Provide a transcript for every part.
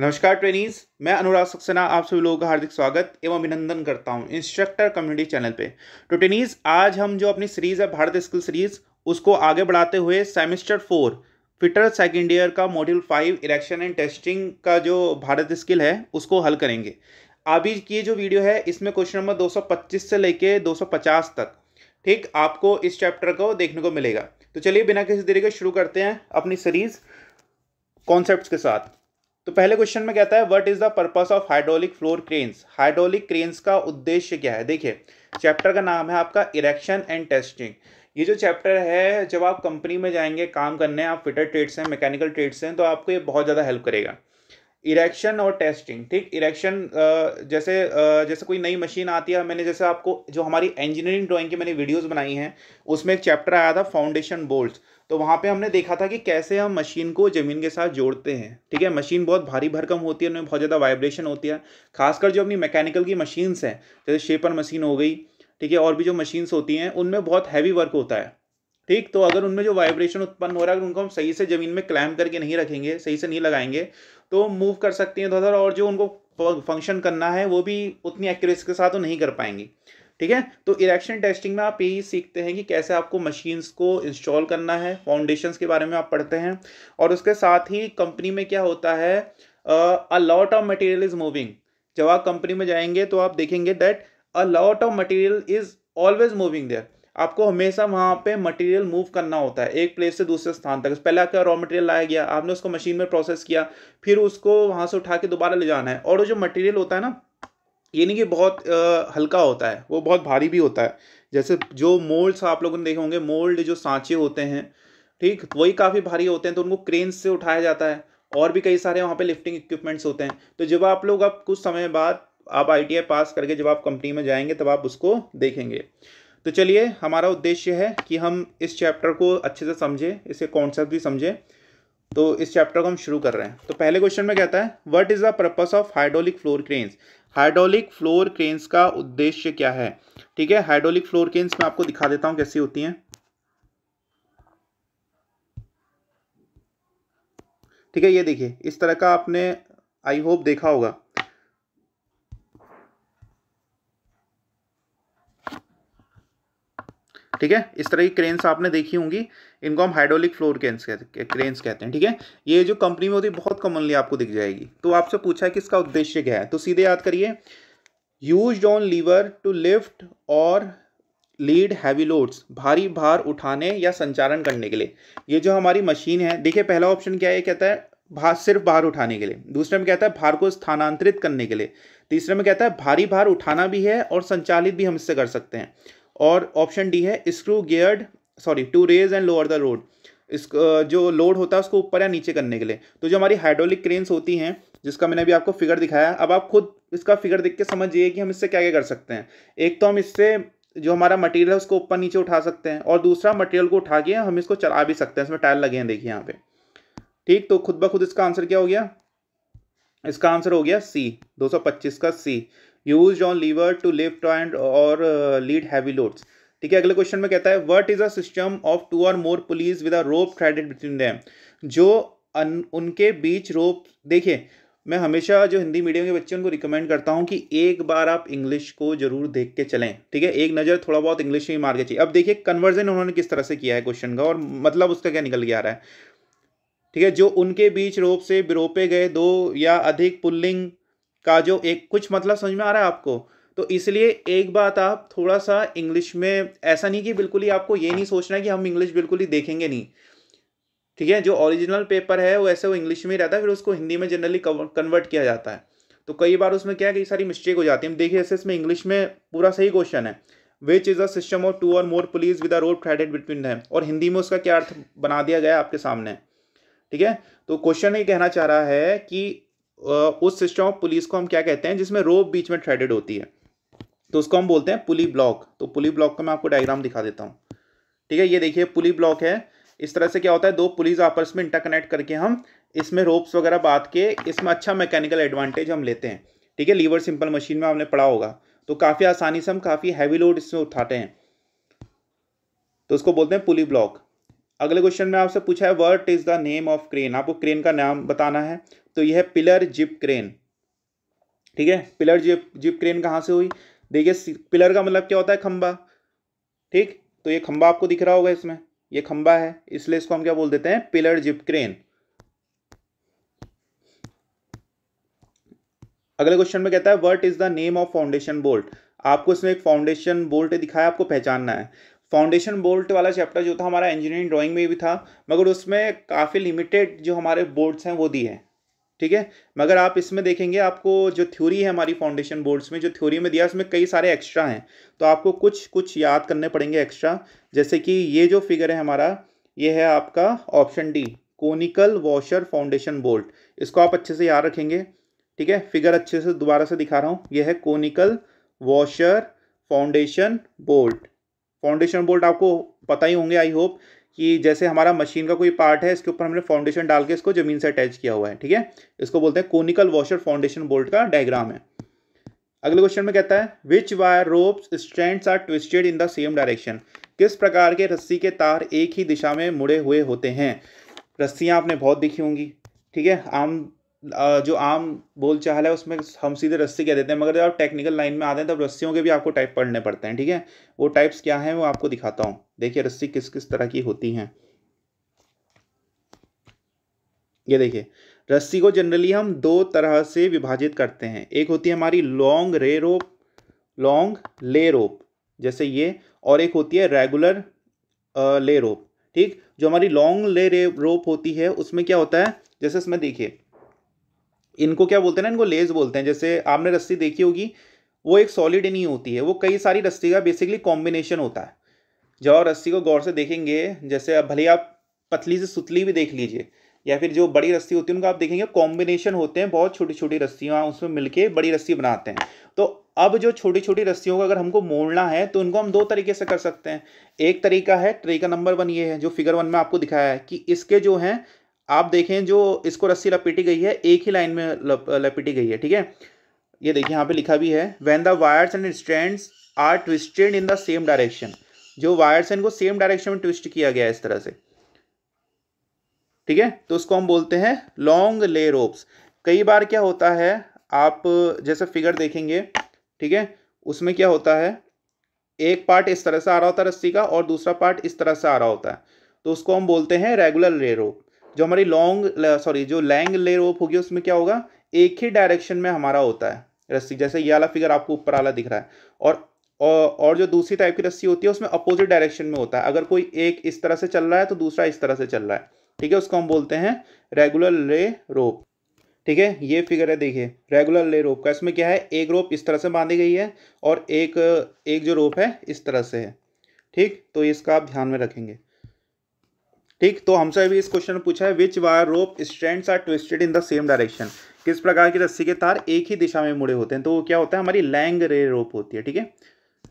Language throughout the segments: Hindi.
नमस्कार ट्रेनीज मैं अनुराग सक्सेना आप सभी लोगों का हार्दिक स्वागत एवं अभिनंदन करता हूं इंस्ट्रक्टर कम्युनिटी चैनल पे तो ट्रेनीज आज हम जो अपनी सीरीज़ है भारत स्किल सीरीज़ उसको आगे बढ़ाते हुए semester four fitter second year का module five erection and testing का जो भारत स्किल है उसको हल करेंगे अभी की जो वीडियो है इसमें क्वेश्चन नंबर 225 से लेके 250 तक ठीक आपको इस चैप्टर को देखने को मिलेगा तो चलिए बिना किसी देरी के शुरू करते हैं अपनी सीरीज़ कॉन्सेप्ट के साथ तो पहले क्वेश्चन में कहता है what is the purpose of hydraulic floor cranes hydraulic cranes का उद्देश्य क्या है देखिए चैप्टर का नाम है आपका इरेक्शन एंड टेस्टिंग ये जो चैप्टर है जब आप कंपनी में जाएंगे काम करने आप फिटर ट्रेड्स हैं मैकेनिकल ट्रेड्स हैं तो आपको ये बहुत ज़्यादा हेल्प करेगा इरेक्शन और टेस्टिंग ठीक इरेक्शन जैसे जैसे कोई नई मशीन आती है मैंने जैसे आपको जो हमारी इंजीनियरिंग ड्राइंग की मैंने वीडियोस बनाई हैं उसमें एक चैप्टर आया था फाउंडेशन बोल्ट तो वहाँ पे हमने देखा था कि कैसे हम मशीन को ज़मीन के साथ जोड़ते हैं ठीक है मशीन बहुत भारी भरकम होती है उनमें बहुत ज़्यादा वाइब्रेशन होती है खासकर जो अपनी मैकेनिकल की मशीन्स हैं जैसे शेपर मशीन हो गई ठीक है और भी जो मशीन्स होती हैं उनमें बहुत हैवी वर्क होता है ठीक तो अगर उनमें जो वाइब्रेशन उत्पन्न हो रहा है अगर उनको हम सही से ज़मीन में क्लैम करके नहीं रखेंगे सही से नहीं लगाएंगे तो मूव कर सकती हैं इधर और जो उनको फंक्शन करना है वो भी उतनी एक्यूरेसी के साथ वो तो नहीं कर पाएंगी ठीक है तो इलेक्शन टेस्टिंग में आप यही सीखते हैं कि कैसे आपको मशीन्स को इंस्टॉल करना है फाउंडेशंस के बारे में आप पढ़ते हैं और उसके साथ ही कंपनी में क्या होता है a lot of material is moving जब आप कंपनी में जाएंगे तो आप देखेंगे that a lot of material is always moving there आपको हमेशा वहाँ पे मटेरियल मूव करना होता है एक प्लेस से दूसरे स्थान तक पहले आपका रॉ मटेरियल लाया गया आपने उसको मशीन में प्रोसेस किया फिर उसको वहाँ से उठा के दोबारा ले जाना है और वो जो मटेरियल होता है ना ये नहीं कि बहुत आ, हल्का होता है वो बहुत भारी भी होता है जैसे जो मोल्ड्स आप लोगों ने देखे होंगे मोल्ड जो सांचे होते हैं ठीक तो वही काफ़ी भारी होते हैं तो उनको क्रेन से उठाया जाता है और भी कई सारे वहाँ पे लिफ्टिंग इक्विपमेंट्स होते हैं तो जब आप लोग अब कुछ समय बाद आप आई पास करके जब आप कंपनी में जाएंगे तब आप उसको देखेंगे तो चलिए हमारा उद्देश्य है कि हम इस चैप्टर को अच्छे से समझें इसके कॉन्सेप्ट भी समझें तो इस चैप्टर को हम शुरू कर रहे हैं तो पहले क्वेश्चन में कहता है what is the purpose of hydraulic floor cranes hydraulic floor cranes का उद्देश्य क्या है ठीक है हाइड्रोलिक फ्लोर क्रेन्स मैं आपको दिखा देता हूं कैसी होती हैं ठीक है ये देखिए इस तरह का आपने आई होप देखा होगा ठीक है इस तरह की क्रेन्स आपने देखी होंगी इनको हम हाइड्रोलिक फ्लोर क्रेन्स कहते क्रेन्स कहते हैं ठीक है ये जो कंपनी में होती है बहुत कॉमनली आपको दिख जाएगी तो आपसे पूछा है कि इसका उद्देश्य क्या है तो सीधे याद करिए use on lever to lift और लीड हैवी लोड्स भारी भार उठाने या संचालन करने के लिए ये जो हमारी मशीन है देखिए पहला ऑप्शन क्या है कहता है भार सिर्फ भार उठाने के लिए दूसरे में कहता है भार को स्थानांतरित करने के लिए तीसरे में कहता है भारी भार उठाना भी है और संचालित भी हम इससे कर सकते हैं और ऑप्शन डी है screw geared sorry to raise and lower the load इस जो लोड होता है उसको ऊपर या नीचे करने के लिए तो जो हमारी हाइड्रोलिक क्रेन्स होती हैं जिसका मैंने अभी आपको फिगर दिखाया अब आप खुद इसका फिगर देख के समझिए कि हम इससे क्या क्या कर सकते हैं एक तो हम इससे जो हमारा मटेरियल है उसको ऊपर नीचे उठा सकते हैं और दूसरा मटेरियल को उठा के हम इसको चला भी सकते हैं इसमें टायर लगे हैं देखिए यहाँ पे ठीक तो खुद ब खुद इसका आंसर क्या हो गया इसका आंसर हो गया सी 225 का C use on lever to lift and और uh, लीड हैवी लोड्स ठीक है अगले क्वेश्चन में कहता है what is a system of two or more pulleys with a rope threaded between them जो अन, उनके बीच रोप देखिए मैं हमेशा जो हिंदी मीडियम के बच्चे उनको रिकमेंड करता हूँ कि एक बार आप इंग्लिश को जरूर देख के चलें ठीक है एक नज़र थोड़ा बहुत इंग्लिश में मार के चाहिए अब देखिए कन्वर्जन उन्होंने किस तरह से किया है क्वेश्चन का और मतलब उसका क्या निकल के आ रहा है ठीक है जो उनके बीच रोप से बिरोपे गए दो या अधिक पुल्लिंग का जो एक कुछ मतलब समझ में आ रहा है आपको तो इसलिए एक बात आप थोड़ा सा इंग्लिश में ऐसा नहीं कि बिल्कुल ही आपको ये नहीं सोचना है कि हम इंग्लिश बिल्कुल ही देखेंगे नहीं ठीक है जो ओरिजिनल पेपर है वो ऐसे वो इंग्लिश में ही रहता है फिर उसको हिंदी में जनरली कन्वर्ट किया जाता है तो कई बार उसमें क्या है कई सारी मिस्टेक हो जाती है देखिए ऐसे इसमें इंग्लिश में पूरा सही क्वेश्चन है which is a system of two or more pulleys with a rod credit between them और हिंदी में उसका क्या अर्थ बना दिया गया आपके सामने ठीक है तो क्वेश्चन ये कहना चाह रहा है कि उस सिस्टम ऑफ पुलिस को हम क्या कहते हैं जिसमें रोप बीच में थ्रेडेड होती है तो उसको हम बोलते हैं पुली ब्लॉक तो पुली ब्लॉक का मैं आपको डायग्राम दिखा देता हूँ ठीक है ये देखिए पुली ब्लॉक है इस तरह से क्या होता है दो पुलिस आपस में इंटरकनेक्ट करके हम इसमें रोप्स वगैरह बांध के इसमें अच्छा मैकेनिकल एडवांटेज हम लेते हैं ठीक है लीवर सिंपल मशीन में हमने पढ़ा होगा तो काफ़ी आसानी से हम काफ़ी हैवी लोड इसमें उठाते हैं तो उसको बोलते हैं पुली ब्लॉक अगले क्वेश्चन में आपसे पूछा है what is the name of crane आपको क्रेन का नाम बताना है तो यह पिलर जिप क्रेन ठीक है पिलर जिप जिप क्रेन कहाँ से हुई देखिए पिलर का मतलब क्या होता है खंबा ठीक तो ये खंबा आपको दिख रहा होगा इसमें ये खंबा है इसलिए इसको हम क्या बोल देते हैं पिलर जिप क्रेन अगले क्वेश्चन में कहता है what is the name of foundation bolt आपको इसमें एक फाउंडेशन बोल्ट दिखाया आपको पहचानना है फाउंडेशन बोल्ट वाला चैप्टर जो था हमारा इंजीनियरिंग ड्राइंग में भी था मगर उसमें काफ़ी लिमिटेड जो हमारे बोल्ट्स हैं वो दिए हैं ठीक है मगर आप इसमें देखेंगे आपको जो थ्योरी है हमारी फाउंडेशन बोर्ड्स में जो थ्योरी में दिया उसमें कई सारे एक्स्ट्रा हैं तो आपको कुछ कुछ याद करने पड़ेंगे एक्स्ट्रा जैसे कि ये जो फिगर है हमारा ये है आपका option D conical washer foundation bolt इसको आप अच्छे से याद रखेंगे ठीक है फिगर अच्छे से दोबारा से दिखा रहा हूँ यह है conical washer foundation bolt foundation bolt आपको पता ही होंगे आई होप कि जैसे हमारा मशीन का कोई पार्ट है इसके ऊपर हमने फाउंडेशन डाल के इसको ज़मीन से अटैच किया हुआ है ठीक है इसको बोलते हैं कोनिकल वॉशर फाउंडेशन बोल्ट का डायग्राम है अगले क्वेश्चन में कहता है which wire ropes strands are twisted in the same direction किस प्रकार के रस्सी के तार एक ही दिशा में मुड़े हुए होते हैं रस्सियाँ आपने बहुत दिखी होंगी ठीक है आम जो आम बोल चाल है उसमें हम सीधे रस्सी कह देते हैं मगर जब आप टेक्निकल लाइन में आते हैं तब रस्सियों के भी आपको टाइप पढ़ने पड़ते हैं ठीक है वो टाइप्स क्या हैं वो आपको दिखाता हूँ देखिए रस्सी किस किस तरह की होती हैं ये देखिए रस्सी को जनरली हम दो तरह से विभाजित करते हैं एक होती है हमारी लॉन्ग रे रोप लॉन्ग ले रोप जैसे ये और एक होती है रेगुलर ले रोप ठीक जो हमारी लॉन्ग ले रे रोप होती है उसमें क्या होता है जैसे इसमें देखिए इनको क्या बोलते हैं ना इनको लेज बोलते हैं जैसे आपने रस्सी देखी होगी वो एक सॉलिड नहीं होती है वो कई सारी रस्सी का बेसिकली कॉम्बिनेशन होता है जब आप रस्सी को गौर से देखेंगे जैसे अब भले आप पतली से सुतली भी देख लीजिए या फिर जो बड़ी रस्सी होती है उनका आप देखेंगे कॉम्बिनेशन होते हैं बहुत छोटी छोटी रस्सियाँ उसमें मिलके बड़ी रस्सी बनाते हैं तो अब जो छोटी छोटी रस्सियों को अगर हमको मोड़ना है तो उनको हम दो तरीके से कर सकते हैं एक तरीका है तरीका नंबर वन ये है जो फिगर वन में आपको दिखाया है कि इसके जो हैं आप देखें जो इसको रस्सी लपेटी गई है एक ही लाइन में लपेटी गई है ठीक है ये देखिए यहाँ पे लिखा भी है when the wires and stand are twisted in the same direction जो वायर्स हैं इनको सेम डायरेक्शन में ट्विस्ट किया गया है इस तरह से ठीक है तो उसको हम बोलते हैं लॉन्ग ले रोप्स कई बार क्या होता है आप जैसे फिगर देखेंगे ठीक है उसमें क्या होता है एक पार्ट इस तरह से आ रहा होता है रस्सी का और दूसरा पार्ट इस तरह से आ रहा होता है तो उसको हम बोलते हैं रेगुलर ले रोप जो हमारी लॉन्ग सॉरी जो लैंग ले रोप होगी उसमें क्या होगा एक ही डायरेक्शन में हमारा होता है रस्सी जैसे ये वाला फिगर आपको ऊपर वाला दिख रहा है और और और जो दूसरी टाइप की रस्सी होती है उसमें अपोजिट डायरेक्शन में होता है अगर कोई एक इस तरह से चल रहा है तो दूसरा इस तरह से चल रहा है ठीक है उसको हम बोलते हैं रेगुलर ले रोप ठीक है ये फिगर है देखिए रेगुलर ले रोप का इसमें क्या है एक रोप इस तरह से बांधी गई है और एक एक जो रोप है इस तरह से है ठीक तो इसका आप ध्यान में रखेंगे ठीक तो हमसे भी इस क्वेश्चन में पूछा है which wire rope strands are twisted in the same direction किस प्रकार की रस्सी के तार एक ही दिशा में मुड़े होते हैं तो वो क्या होता है हमारी लैंग रे रोप होती है ठीक है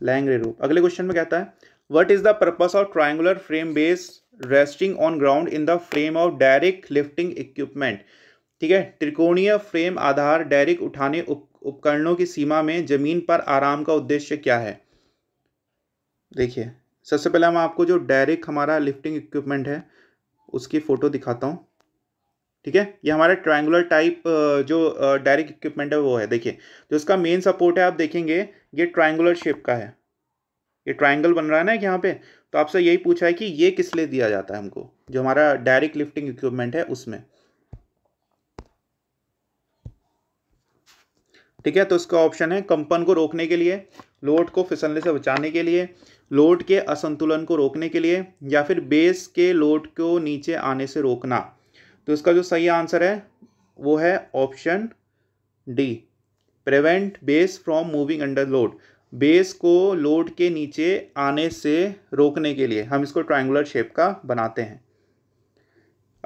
लैंग्रे रूप अगले क्वेश्चन में कहता है what is the purpose of triangular frame base resting on ground in the frame of direct lifting equipment ठीक है त्रिकोणीय फ्रेम आधार डायरेक्ट उठाने उप, उपकरणों की सीमा में जमीन पर आराम का उद्देश्य क्या है देखिए सबसे पहले हम आपको जो डायरेक्ट हमारा लिफ्टिंग इक्विपमेंट है उसकी फ़ोटो दिखाता हूँ ठीक है ये हमारा ट्राइंगुलर टाइप जो डायरेक्ट इक्विपमेंट है वो है देखिए जो इसका मेन सपोर्ट है आप देखेंगे ये ट्राइंगुलर शेप का है ये ट्राइंगल बन रहा है ना एक यहाँ पे तो आपसे यही पूछा है कि ये किस लिए दिया जाता है हमको जो हमारा डायरेक्ट लिफ्टिंग इक्विपमेंट है उसमें ठीक है तो इसका ऑप्शन है कंपन को रोकने के लिए लोड को फिसलने से बचाने के लिए लोड के असंतुलन को रोकने के लिए या फिर बेस के लोड को नीचे आने से रोकना तो इसका जो सही आंसर है वो है option D prevent base from moving under load base को लोड के नीचे आने से रोकने के लिए हम इसको ट्रायंगुलर शेप का बनाते हैं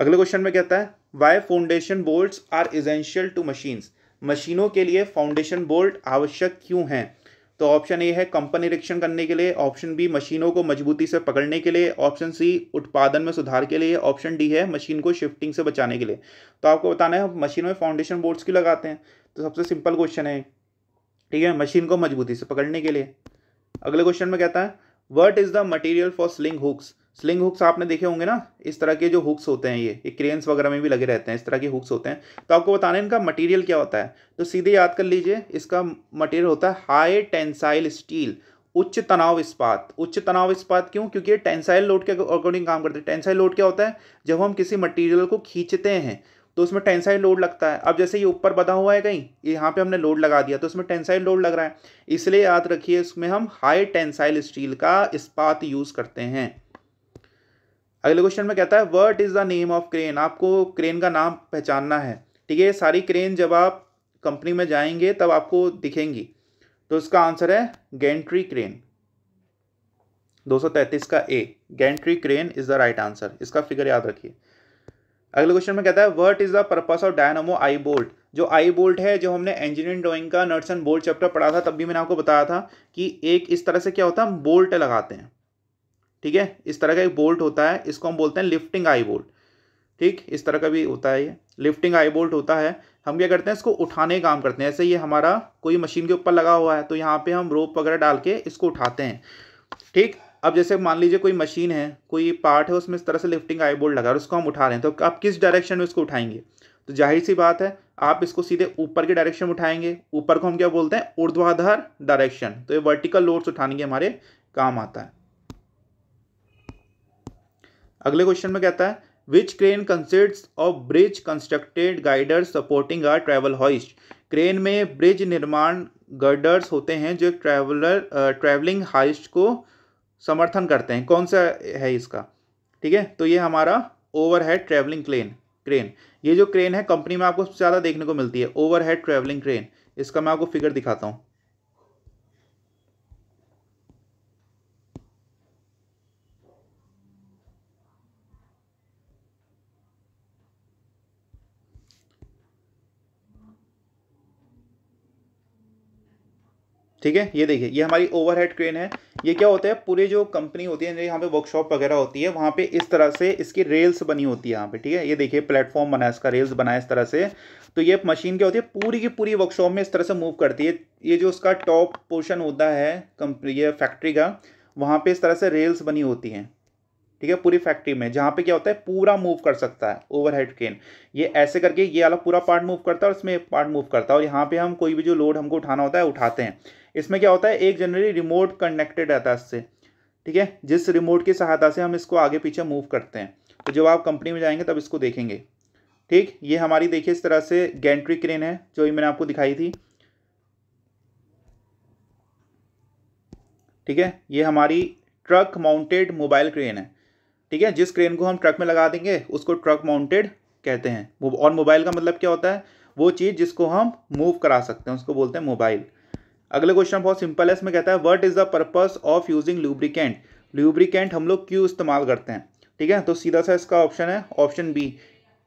अगले क्वेश्चन में कहता है why foundation bolts are essential to machines मशीनों के लिए फाउंडेशन बोल्ट आवश्यक क्यों हैं तो ऑप्शन ए है कंपन निरीक्षण करने के लिए ऑप्शन बी मशीनों को मजबूती से पकड़ने के लिए ऑप्शन सी उत्पादन में सुधार के लिए ऑप्शन डी है मशीन को शिफ्टिंग से बचाने के लिए तो आपको बताना है मशीनों में फाउंडेशन बोर्ड्स क्यों लगाते हैं तो सबसे सिंपल क्वेश्चन है ठीक है मशीन को मजबूती से पकड़ने के लिए अगले क्वेश्चन में कहता है what is the material for sling hooks sling hooks आपने देखे होंगे ना इस तरह के जो हुक्स होते हैं ये क्रेन्स वगैरह में भी लगे रहते हैं इस तरह के हुक्स होते हैं तो आपको बताना है इनका मटेरियल क्या होता है तो सीधे याद कर लीजिए इसका मटेरियल होता है हाई टेंसाइल स्टील उच्च तनाव इस्पात उच्च तनाव इस्पात क्यों क्योंकि ये टेंसाइल लोड के अकॉर्डिंग काम करते हैं टेंसाइल लोड क्या होता है जब हम किसी मटीरियल को खींचते हैं तो उसमें टेंसाइल लोड लगता है अब जैसे ये ऊपर बधा हुआ है कहीं यहाँ पे हमने लोड लगा दिया तो उसमें टेंसाइल लोड लग रहा है इसलिए याद रखिए इसमें हम हाई टेंसाइल स्टील का इस्पात यूज़ करते हैं अगले क्वेश्चन में कहता है what is the name of crane आपको क्रेन का नाम पहचानना है ठीक है सारी क्रेन जब आप कंपनी में जाएंगे तब आपको दिखेंगी तो इसका आंसर है गेंट्री क्रेन 233 का A gantry crane is the right answer इसका फिगर याद रखिए अगले क्वेश्चन में कहता है what is the purpose of dynamo eye bolt जो आई बोल्ट है जो हमने इंजीनियरिंग ड्राइंग का नट्स एंड बोल्ट चैप्टर पढ़ा था तब भी मैंने आपको बताया था कि एक इस तरह से क्या होता है हम बोल्ट लगाते हैं ठीक है इस तरह का एक बोल्ट होता है इसको हम बोलते हैं लिफ्टिंग आई बोल्ट ठीक इस तरह का भी होता है ये लिफ्टिंग आई बोल्ट होता है हम क्या करते हैं इसको उठाने काम करते हैं ऐसे ये हमारा कोई मशीन के ऊपर लगा हुआ है तो यहाँ पे हम रोप वगैरह डाल के इसको उठाते हैं ठीक अब जैसे मान लीजिए कोई मशीन है कोई पार्ट है उसमें इस तरह से लिफ्टिंग आई बोर्ड लगा और उसको हम उठा रहे हैं तो आप किस डायरेक्शन में उसको उठाएंगे तो जाहिर सी बात है आप इसको सीधे ऊपर के डायरेक्शन में उठाएंगे ऊपर को हम क्या बोलते हैं ऊर्ध्वाधर डायरेक्शन तो ये वर्टिकल लोड्स उठाने के हमारे काम आता है अगले क्वेश्चन में कहता है which crane consists of bridge constructed girders supporting are travel hoist crane में ब्रिज निर्माण गर्डर्स होते हैं जो ट्रैवलर ट्रैवलिंग हाइस्ट को समर्थन करते हैं कौन सा है इसका ठीक है तो ये हमारा overhead travelling crane crane ये जो क्रेन है कंपनी में आपको सबसे ज़्यादा देखने को मिलती है ओवर हैड ट्रैवलिंग क्रेन इसका मैं आपको फिगर दिखाता हूँ ठीक है ये देखिए ये हमारी ओवरहेड क्रेन है ये क्या होता है पूरे जो कंपनी होती है यहाँ पे वर्कशॉप वगैरह होती है वहाँ पे इस तरह से इसकी रेल्स बनी होती है यहाँ पे ठीक है ये देखिए प्लेटफॉर्म बना है इसका रेल्स बना है इस तरह से तो ये मशीन क्या होती है पूरी की पूरी वर्कशॉप में इस तरह से मूव करती है ये जो उसका टॉप पोर्शन होता है कंपनी ये फैक्ट्री का वहाँ पर इस तरह से रेल्स बनी होती हैं ठीक है पूरी फैक्ट्री में जहाँ पे क्या होता है पूरा मूव कर सकता है ओवरहेड क्रेन ये ऐसे करके ये वाला पूरा पार्ट मूव करता है और इसमें पार्ट मूव करता है और यहाँ पे हम कोई भी जो लोड हमको उठाना होता है उठाते हैं इसमें क्या होता है एक जनरली रिमोट कनेक्टेड रहता है इससे ठीक है जिस रिमोट की सहायता से हम इसको आगे पीछे मूव करते हैं तो जब आप कंपनी में जाएंगे तब इसको देखेंगे ठीक ये हमारी देखिए इस तरह से गेंट्री क्रेन है जो मैंने आपको दिखाई थी ठीक है ये हमारी ट्रक माउंटेड मोबाइल क्रेन है ठीक है जिस क्रेन को हम ट्रक में लगा देंगे उसको ट्रक माउंटेड कहते हैं और मोबाइल का मतलब क्या होता है वो चीज़ जिसको हम मूव करा सकते हैं उसको बोलते हैं मोबाइल अगला क्वेश्चन बहुत सिंपल है इसमें कहता है what is the purpose of using lubricant lubricant हम लोग क्यों इस्तेमाल करते हैं ठीक है तो सीधा सा इसका ऑप्शन है ऑप्शन बी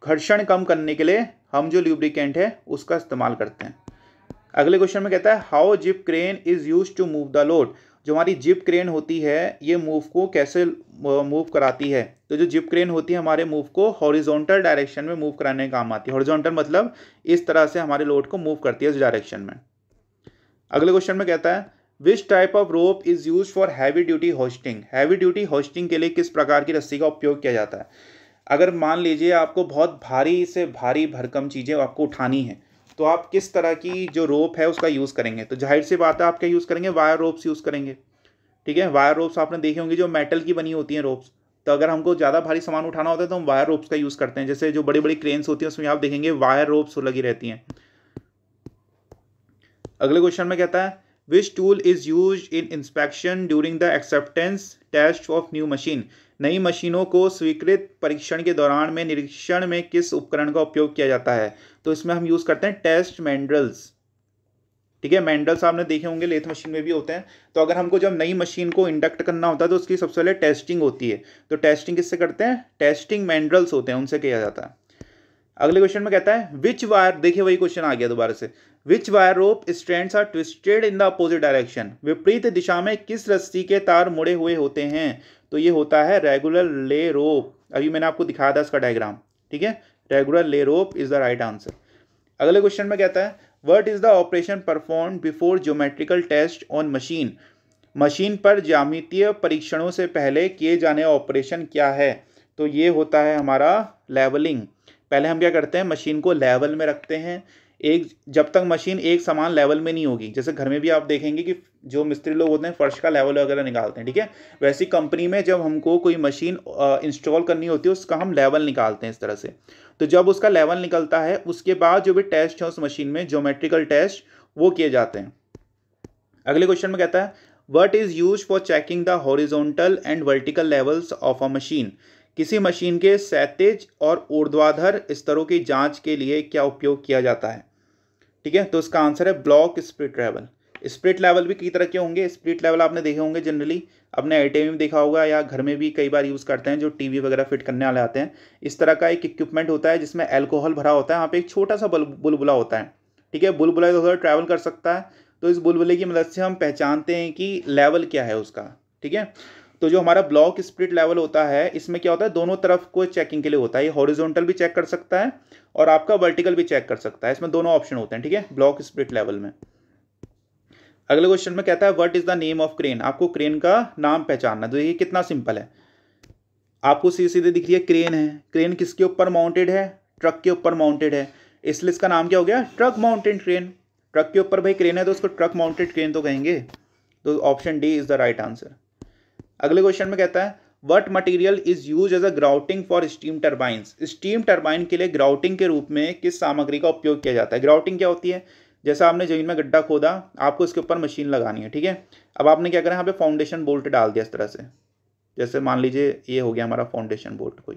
घर्षण कम करने के लिए हम जो ल्यूब्रिकेंट है उसका इस्तेमाल करते हैं अगले क्वेश्चन में कहता है how jib crane is use to move the load जो हमारी जिप क्रेन होती है ये मूव को कैसे मूव कराती है तो जो जिप क्रेन होती है हमारे मूव को हॉरिजोंटल डायरेक्शन में मूव कराने का काम आती है हॉरिजोंटल मतलब इस तरह से हमारे लोड को मूव करती है इस डायरेक्शन में अगले क्वेश्चन में कहता है which type of rope is use for heavy duty hoisting heavy duty hoisting के लिए किस प्रकार की रस्सी का उपयोग किया जाता है अगर मान लीजिए आपको बहुत भारी से भारी भरकम चीज़ें आपको उठानी है तो आप किस तरह की जो रोप है उसका यूज़ करेंगे तो जाहिर सी बात है आप क्या यूज़ करेंगे वायर रोप्स यूज़ करेंगे ठीक है वायर रोप्स आपने देखे होंगे जो मेटल की बनी होती हैं रोप्स तो अगर हमको ज़्यादा भारी सामान उठाना होता है तो हम वायर रोप्स का यूज़ करते हैं जैसे जो बड़ी बड़ी क्रेन्स होती हैं उसमें आप देखेंगे वायर रोप्स लगी रहती हैं अगले क्वेश्चन में कहता है which tool is use in inspection during the acceptance test of new machine नई मशीनों को स्वीकृत परीक्षण के दौरान में निरीक्षण में किस उपकरण का उपयोग किया जाता है तो इसमें हम यूज़ करते हैं टेस्ट मैंड्रल्स ठीक है मैंड्रल्स आपने देखे होंगे लेथ मशीन में भी होते हैं तो अगर हमको जब नई मशीन को इंडक्ट करना होता है तो उसकी सबसे पहले टेस्टिंग होती है तो टेस्टिंग किससे करते हैं टेस्टिंग मैंड्रल्स होते हैं उनसे किया जाता है अगले क्वेश्चन में कहता है विच वायर देखिए वही क्वेश्चन आ गया दोबारा से which wire rope strands are twisted in the opposite direction विपरीत दिशा में किस रस्सी के तार मुड़े हुए होते हैं तो ये होता है रेगुलर ले रोप अभी मैंने आपको दिखाया था इसका डायग्राम ठीक है regular lay rope is the right answer अगले क्वेश्चन में कहता है what is the operation perform before geometrical test on machine machine पर ज्यामितीय परीक्षणों से पहले किए जाने ऑपरेशन क्या है तो ये होता है हमारा लेवलिंग पहले हम क्या करते हैं मशीन को लेवल में रखते हैं एक जब तक मशीन एक समान लेवल में नहीं होगी जैसे घर में भी आप देखेंगे कि जो मिस्त्री लोग होते हैं फर्श का लेवल वगैरह निकालते हैं ठीक है वैसी कंपनी में जब हमको कोई मशीन इंस्टॉल करनी होती है उसका हम लेवल निकालते हैं इस तरह से तो जब उसका लेवल निकलता है उसके बाद जो भी टेस्ट है उस मशीन में जोमेट्रिकल टेस्ट वो किए जाते हैं अगले क्वेश्चन में कहता है what is use for checking the horizontal and vertical levels of a machine किसी मशीन के सैतेज और ऊर्ध्वाधर स्तरों की जांच के लिए क्या उपयोग किया जाता है ठीक है तो इसका आंसर है block spirit level spirit level भी कई तरह के होंगे स्प्रिट लेवल आपने देखे होंगे जनरली अपने आई में देखा होगा या घर में भी कई बार यूज़ करते हैं जो टीवी वगैरह फिट करने वाले आते हैं इस तरह का एक इक्विपमेंट होता है जिसमें एल्कोहल भरा होता है वहाँ पे एक छोटा सा बुलबुला होता है ठीक है बुलबुला इधर उधर ट्रैवल कर सकता है तो इस बुलबुले की मदद से हम पहचानते हैं कि लेवल क्या है उसका ठीक है तो जो हमारा ब्लॉक स्प्लिट लेवल होता है इसमें क्या होता है दोनों तरफ को चेकिंग के लिए होता है ये हॉरिजॉन्टल भी चेक कर सकता है और आपका वर्टिकल भी चेक कर सकता है इसमें दोनों ऑप्शन होते हैं ठीक है ब्लॉक स्प्लिट लेवल में अगले क्वेश्चन में कहता है what is the name of crane आपको क्रेन का नाम पहचानना तो ये कितना सिंपल है आपको सीधे सीधे दिख रही है क्रेन है क्रेन किसके ऊपर माउंटेड है ट्रक के ऊपर माउंटेड है इसलिए इसका नाम क्या हो गया ट्रक माउंटेड क्रेन ट्रक के ऊपर भाई क्रेन है तो उसको ट्रक माउंटेड क्रेन तो कहेंगे तो option D is the right answer अगले क्वेश्चन में कहता है what material is use as a grouting for steam turbines steam turbine के लिए ग्राउटिंग के रूप में किस सामग्री का उपयोग किया जाता है ग्राउटिंग क्या होती है जैसा आपने जमीन में गड्ढा खोदा आपको इसके ऊपर मशीन लगानी है ठीक है अब आपने क्या करा यहाँ पे फाउंडेशन बोल्ट डाल दिया इस तरह से जैसे मान लीजिए ये हो गया हमारा फाउंडेशन बोल्ट कोई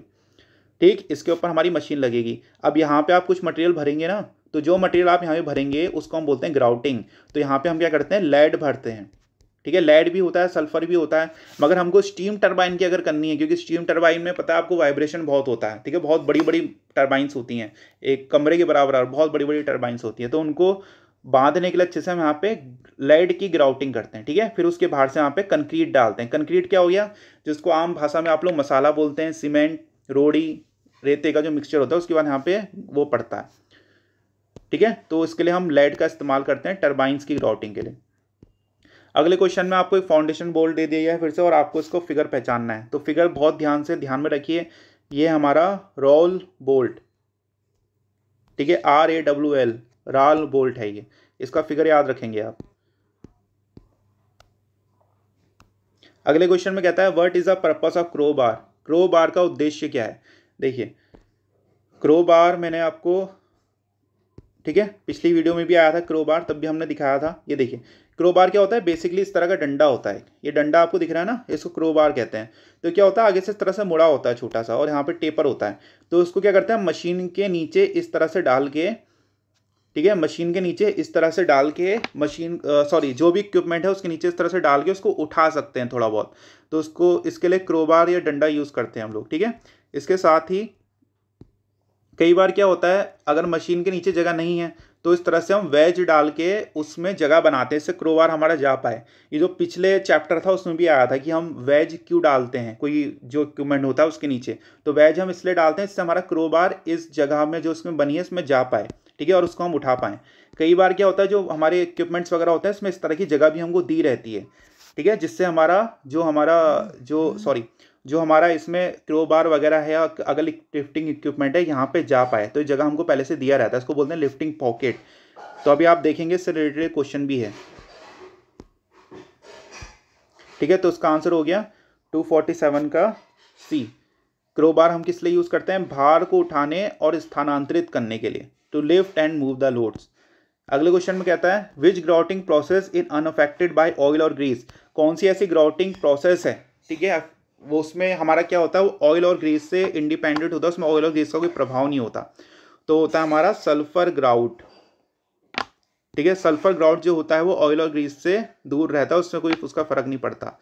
ठीक इसके ऊपर हमारी मशीन लगेगी अब यहाँ पे आप कुछ मटेरियल भरेंगे ना तो जो मटेरियल आप यहाँ पे भरेंगे उसको हम बोलते हैं ग्राउटिंग तो यहाँ पे हम क्या करते हैं लेड भरते हैं ठीक है लेड भी होता है सल्फर भी होता है मगर हमको स्टीम टरबाइन की अगर करनी है क्योंकि स्टीम टरबाइन में पता है आपको वाइब्रेशन बहुत होता है ठीक है बहुत बड़ी बड़ी टरबाइंस होती हैं एक कमरे के बराबर बहुत बड़ी बड़ी टरबाइंस होती हैं तो उनको बांधने के लिए अच्छे से हम यहाँ पे लेड की ग्राउटिंग करते हैं ठीक है फिर उसके बाहर से यहाँ पे कंक्रीट डालते हैं कंक्रीट क्या हो गया जिसको आम भाषा में आप लोग मसाला बोलते हैं सीमेंट रोड़ी रेते का जो मिक्सचर होता है उसके बाद यहाँ पे वो पड़ता है ठीक है तो इसके लिए हम लेड का इस्तेमाल करते हैं टर्बाइंस की ग्राउटिंग के लिए अगले क्वेश्चन में आपको एक फाउंडेशन बोल्ट दे दिया है फिर से और आपको इसको फिगर पहचानना है तो फिगर बहुत ध्यान से ध्यान में रखिए ये हमारा रोल बोल्ट ठीक है R A W L rawl bolt है ये इसका फिगर याद रखेंगे आप अगले क्वेश्चन में कहता है what is the purpose of crowbar crowbar का उद्देश्य क्या है देखिए क्रो बार मैंने आपको ठीक है पिछली वीडियो में भी आया था क्रो बार तब भी हमने दिखाया था ये देखिए क्रोबार क्या होता है बेसिकली इस तरह का डंडा होता है ये डंडा आपको दिख रहा है ना इसको क्रोबार कहते हैं तो क्या होता है आगे से इस तरह से मुड़ा होता है छोटा सा और यहाँ पे टेपर होता है तो उसको क्या करते हैं मशीन के नीचे इस तरह से डाल के ठीक है मशीन के नीचे इस तरह से डाल के मशीन सॉरी जो भी इक्विपमेंट है उसके नीचे इस तरह से डाल के उसको उठा सकते हैं थोड़ा बहुत तो उसको इसके लिए क्रोबार या डंडा यूज़ करते हैं हम लोग ठीक है इसके साथ ही कई बार क्या होता है अगर मशीन के नीचे जगह नहीं है तो इस तरह से हम वेज डाल के उसमें जगह बनाते हैं इससे क्रोवार हमारा जा पाए ये जो पिछले चैप्टर था उसमें भी आया था कि हम वेज क्यों डालते हैं कोई जो इक्विपमेंट होता है उसके नीचे तो वेज हम इसलिए डालते हैं इससे हमारा क्रोबार इस जगह में जो उसमें बनी है इसमें जा पाए ठीक है और उसको हम उठा पाएँ कई बार क्या होता है जो हमारे इक्विपमेंट्स वगैरह होते हैं इसमें इस तरह की जगह भी हमको दी रहती है ठीक है जिससे हमारा जो हमारा जो सॉरी हम्म। जो हमारा इसमें क्रोबार वगैरह है अगर लिफ्टिंग इक्विपमेंट है यहाँ पे जा पाए तो ये जगह हमको पहले से दिया रहता है इसको बोलते हैं लिफ्टिंग पॉकेट तो अभी आप देखेंगे इससे रिलेटेड क्वेश्चन भी है ठीक है तो उसका आंसर हो गया टू फोर्टी सेवन का सी क्रो बार हम किस लिए यूज़ करते हैं भार को उठाने और स्थानांतरित करने के लिए to lift and move the loads अगले क्वेश्चन में कहता है which grouting process in unaffected by oil और ग्रीस कौन सी ऐसी ग्राउटिंग प्रोसेस है ठीक है वो उसमें हमारा क्या होता है वो ऑयल और ग्रीस से इंडिपेंडेंट होता है उसमें ऑयल और ग्रीस का कोई प्रभाव नहीं होता तो होता है हमारा सल्फर ग्राउट ठीक है सल्फर ग्राउट जो होता है वो ऑयल और ग्रीस से दूर रहता है उसमें कोई उसका फर्क नहीं पड़ता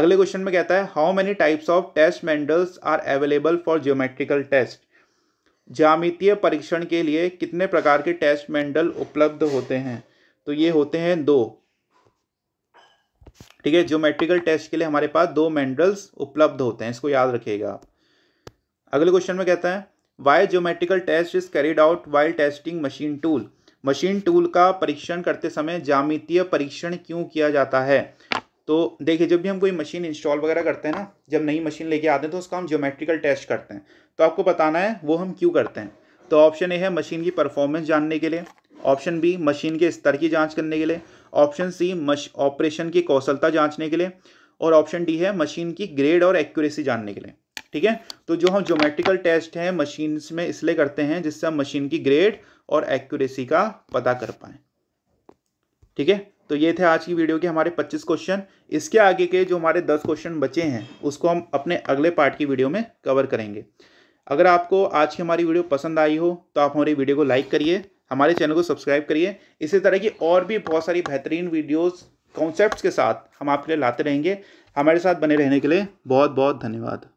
अगले क्वेश्चन में कहता है how many types of test mandrels are available for geometrical test ज्यामितीय परीक्षण के लिए कितने प्रकार के टेस्ट मेंडल उपलब्ध होते हैं तो ये होते हैं दो ठीक है ज्योमेट्रिकल टेस्ट के लिए हमारे पास दो मैंडल्स उपलब्ध होते हैं इसको याद रखिएगा आप अगले क्वेश्चन में कहता है why geometrical test is carried out while testing machine tool machine tool का परीक्षण करते समय जामितीय परीक्षण क्यों किया जाता है तो देखिए जब भी हम कोई मशीन इंस्टॉल वगैरह करते हैं ना जब नई मशीन लेके आते हैं तो उसका हम ज्योमेट्रिकल टेस्ट करते हैं तो आपको बताना है वो हम क्यों करते हैं तो ऑप्शन ए है मशीन की परफॉर्मेंस जानने के लिए ऑप्शन बी मशीन के स्तर की जांच करने के लिए ऑप्शन सी ऑपरेशन की कौशलता जांचने के लिए और ऑप्शन डी है मशीन की ग्रेड और एक्यूरेसी जानने के लिए ठीक है तो जो हम ज्योमेट्रिकल टेस्ट हैं मशीन में इसलिए करते हैं जिससे हम मशीन की ग्रेड और एक्यूरेसी का पता कर पाएँ ठीक है तो ये थे आज की वीडियो के हमारे 25 क्वेश्चन इसके आगे के जो हमारे 10 क्वेश्चन बचे हैं उसको हम अपने अगले पार्ट की वीडियो में कवर करेंगे अगर आपको आज की हमारी वीडियो पसंद आई हो तो आप हमारी वीडियो को लाइक करिए हमारे चैनल को सब्सक्राइब करिए इसी तरह की और भी बहुत सारी बेहतरीन वीडियोस कॉन्सेप्ट्स के साथ हम आपके लिए लाते रहेंगे हमारे साथ बने रहने के लिए बहुत बहुत धन्यवाद